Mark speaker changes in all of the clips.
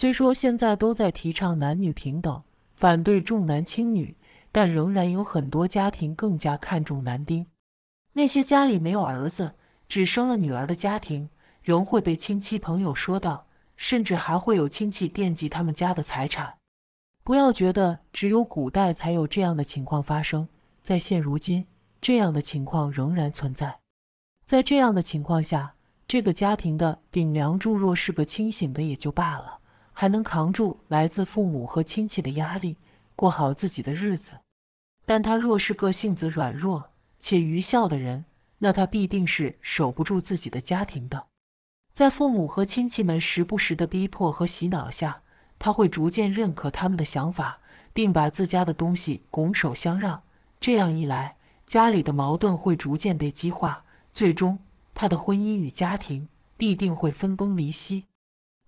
Speaker 1: 虽说现在都在提倡男女平等，反对重男轻女，但仍然有很多家庭更加看重男丁。那些家里没有儿子，只生了女儿的家庭，仍会被亲戚朋友说道，甚至还会有亲戚惦记他们家的财产。不要觉得只有古代才有这样的情况发生，在现如今，这样的情况仍然存在。在这样的情况下，这个家庭的顶梁柱若是个清醒的也就罢了。还能扛住来自父母和亲戚的压力，过好自己的日子。但他若是个性子软弱且愚孝的人，那他必定是守不住自己的家庭的。在父母和亲戚们时不时的逼迫和洗脑下，他会逐渐认可他们的想法，并把自家的东西拱手相让。这样一来，家里的矛盾会逐渐被激化，最终他的婚姻与家庭必定会分崩离析。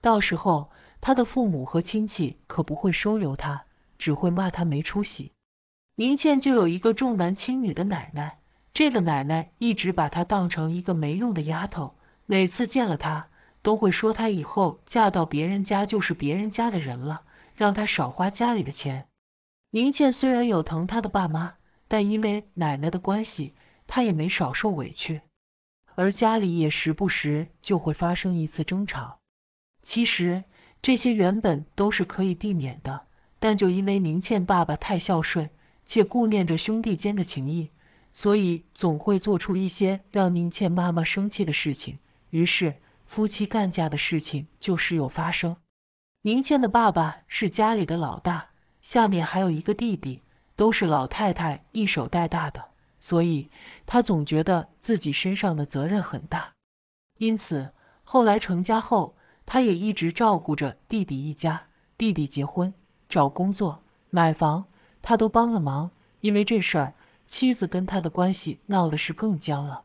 Speaker 1: 到时候，他的父母和亲戚可不会收留他，只会骂他没出息。宁倩就有一个重男轻女的奶奶，这个奶奶一直把她当成一个没用的丫头，每次见了她都会说她以后嫁到别人家就是别人家的人了，让她少花家里的钱。宁倩虽然有疼她的爸妈，但因为奶奶的关系，她也没少受委屈，而家里也时不时就会发生一次争吵。其实。这些原本都是可以避免的，但就因为宁倩爸爸太孝顺，且顾念着兄弟间的情谊，所以总会做出一些让宁倩妈妈生气的事情。于是，夫妻干架的事情就时有发生。宁倩的爸爸是家里的老大，下面还有一个弟弟，都是老太太一手带大的，所以他总觉得自己身上的责任很大，因此后来成家后。他也一直照顾着弟弟一家，弟弟结婚、找工作、买房，他都帮了忙。因为这事儿，妻子跟他的关系闹得是更僵了。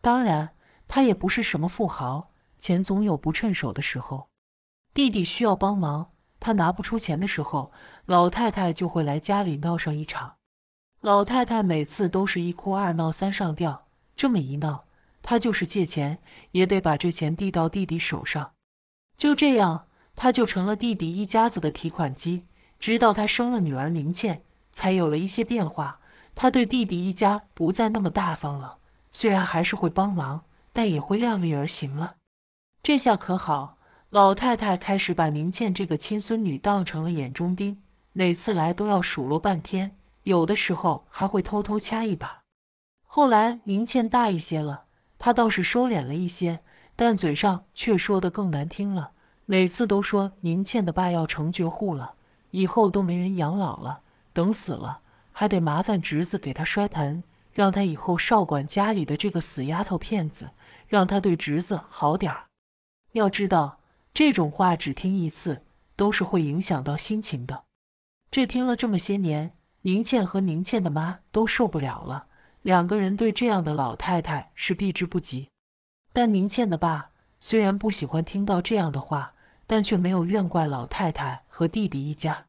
Speaker 1: 当然，他也不是什么富豪，钱总有不趁手的时候。弟弟需要帮忙，他拿不出钱的时候，老太太就会来家里闹上一场。老太太每次都是一哭二闹三上吊，这么一闹，他就是借钱也得把这钱递到弟弟手上。就这样，他就成了弟弟一家子的提款机，直到他生了女儿林倩，才有了一些变化。他对弟弟一家不再那么大方了，虽然还是会帮忙，但也会量力而行了。这下可好，老太太开始把林倩这个亲孙女当成了眼中钉，每次来都要数落半天，有的时候还会偷偷掐一把。后来林倩大一些了，她倒是收敛了一些。但嘴上却说的更难听了，每次都说宁倩的爸要成绝户了，以后都没人养老了，等死了还得麻烦侄子给他摔盆，让他以后少管家里的这个死丫头片子，让他对侄子好点儿。要知道这种话只听一次都是会影响到心情的，这听了这么些年，宁倩和宁倩的妈都受不了了，两个人对这样的老太太是避之不及。但宁倩的爸虽然不喜欢听到这样的话，但却没有怨怪老太太和弟弟一家，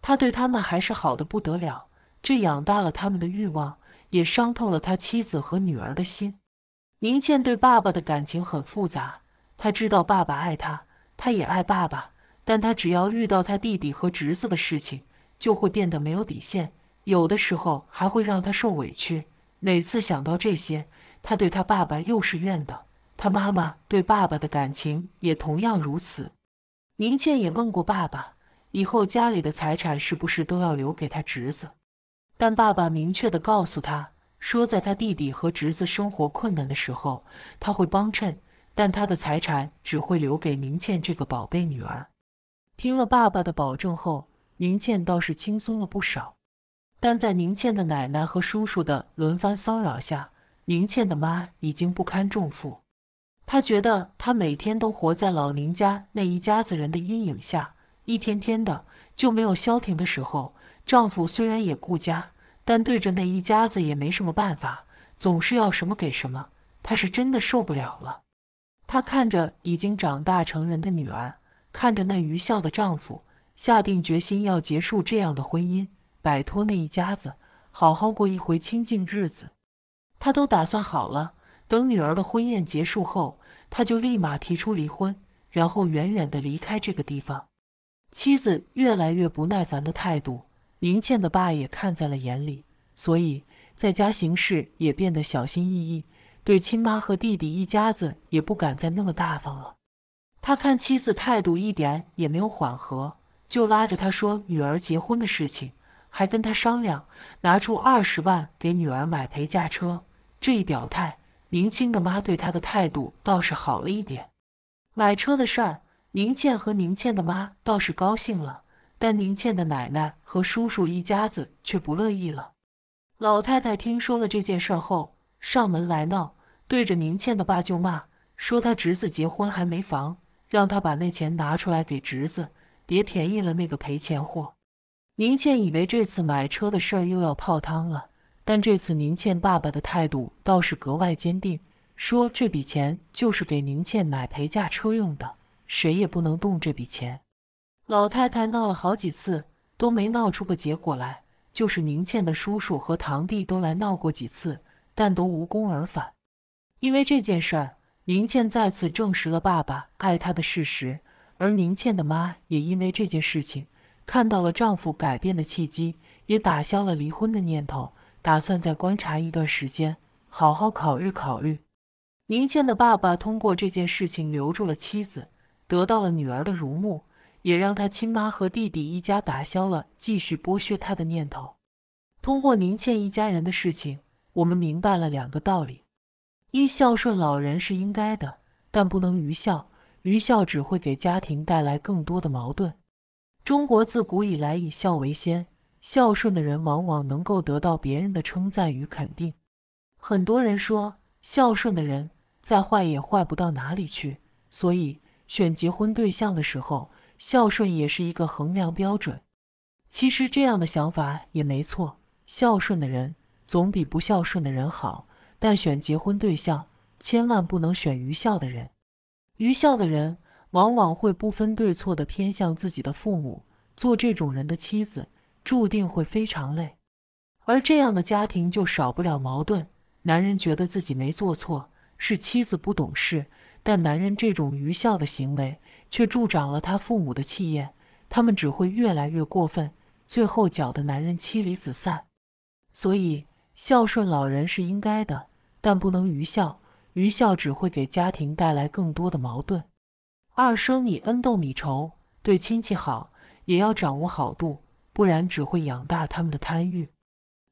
Speaker 1: 他对他们还是好的不得了。这养大了他们的欲望，也伤透了他妻子和女儿的心。宁倩对爸爸的感情很复杂，他知道爸爸爱他，他也爱爸爸，但他只要遇到他弟弟和侄子的事情，就会变得没有底线，有的时候还会让他受委屈。每次想到这些，他对他爸爸又是怨的。他妈妈对爸爸的感情也同样如此。宁倩也问过爸爸，以后家里的财产是不是都要留给他侄子？但爸爸明确的告诉他说，在他弟弟和侄子生活困难的时候，他会帮衬，但他的财产只会留给宁倩这个宝贝女儿。听了爸爸的保证后，宁倩倒是轻松了不少。但在宁倩的奶奶和叔叔的轮番骚扰下，宁倩的妈已经不堪重负。她觉得她每天都活在老林家那一家子人的阴影下，一天天的就没有消停的时候。丈夫虽然也顾家，但对着那一家子也没什么办法，总是要什么给什么。她是真的受不了了。她看着已经长大成人的女儿，看着那愚孝的丈夫，下定决心要结束这样的婚姻，摆脱那一家子，好好过一回清静日子。她都打算好了，等女儿的婚宴结束后。他就立马提出离婚，然后远远地离开这个地方。妻子越来越不耐烦的态度，林倩的爸也看在了眼里，所以在家行事也变得小心翼翼，对亲妈和弟弟一家子也不敢再那么大方了。他看妻子态度一点也没有缓和，就拉着他说女儿结婚的事情，还跟他商量拿出二十万给女儿买陪嫁车。这一表态。宁清的妈对他的态度倒是好了一点。买车的事儿，宁倩和宁倩的妈倒是高兴了，但宁倩的奶奶和叔叔一家子却不乐意了。老太太听说了这件事后，上门来闹，对着宁倩的爸就骂，说他侄子结婚还没房，让他把那钱拿出来给侄子，别便宜了那个赔钱货。宁倩以为这次买车的事儿又要泡汤了。但这次宁倩爸爸的态度倒是格外坚定，说这笔钱就是给宁倩买陪嫁车用的，谁也不能动这笔钱。老太太闹了好几次，都没闹出个结果来，就是宁倩的叔叔和堂弟都来闹过几次，但都无功而返。因为这件事，儿，宁倩再次证实了爸爸爱她的事实，而宁倩的妈也因为这件事情看到了丈夫改变的契机，也打消了离婚的念头。打算再观察一段时间，好好考虑考虑。宁倩的爸爸通过这件事情留住了妻子，得到了女儿的如目，也让他亲妈和弟弟一家打消了继续剥削他的念头。通过宁倩一家人的事情，我们明白了两个道理：一孝顺老人是应该的，但不能愚孝，愚孝只会给家庭带来更多的矛盾。中国自古以来以孝为先。孝顺的人往往能够得到别人的称赞与肯定。很多人说，孝顺的人再坏也坏不到哪里去，所以选结婚对象的时候，孝顺也是一个衡量标准。其实这样的想法也没错，孝顺的人总比不孝顺的人好。但选结婚对象，千万不能选愚孝的人。愚孝的人往往会不分对错的偏向自己的父母，做这种人的妻子。注定会非常累，而这样的家庭就少不了矛盾。男人觉得自己没做错，是妻子不懂事，但男人这种愚孝的行为却助长了他父母的气焰，他们只会越来越过分，最后搅得男人妻离子散。所以，孝顺老人是应该的，但不能愚孝，愚孝只会给家庭带来更多的矛盾。二生米恩，斗米仇，对亲戚好也要掌握好度。不然只会养大他们的贪欲。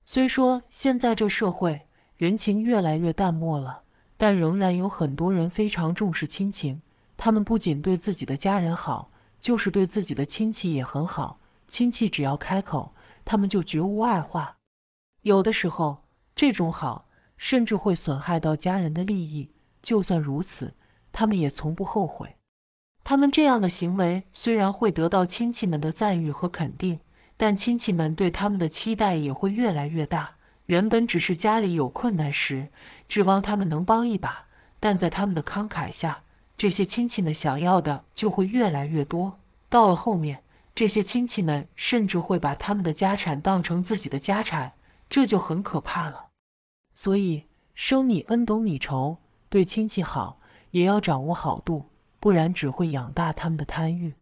Speaker 1: 虽说现在这社会人情越来越淡漠了，但仍然有很多人非常重视亲情。他们不仅对自己的家人好，就是对自己的亲戚也很好。亲戚只要开口，他们就绝无二话。有的时候，这种好甚至会损害到家人的利益，就算如此，他们也从不后悔。他们这样的行为虽然会得到亲戚们的赞誉和肯定。但亲戚们对他们的期待也会越来越大。原本只是家里有困难时，指望他们能帮一把；但在他们的慷慨下，这些亲戚们想要的就会越来越多。到了后面，这些亲戚们甚至会把他们的家产当成自己的家产，这就很可怕了。所以，生米恩懂米仇，对亲戚好也要掌握好度，不然只会养大他们的贪欲。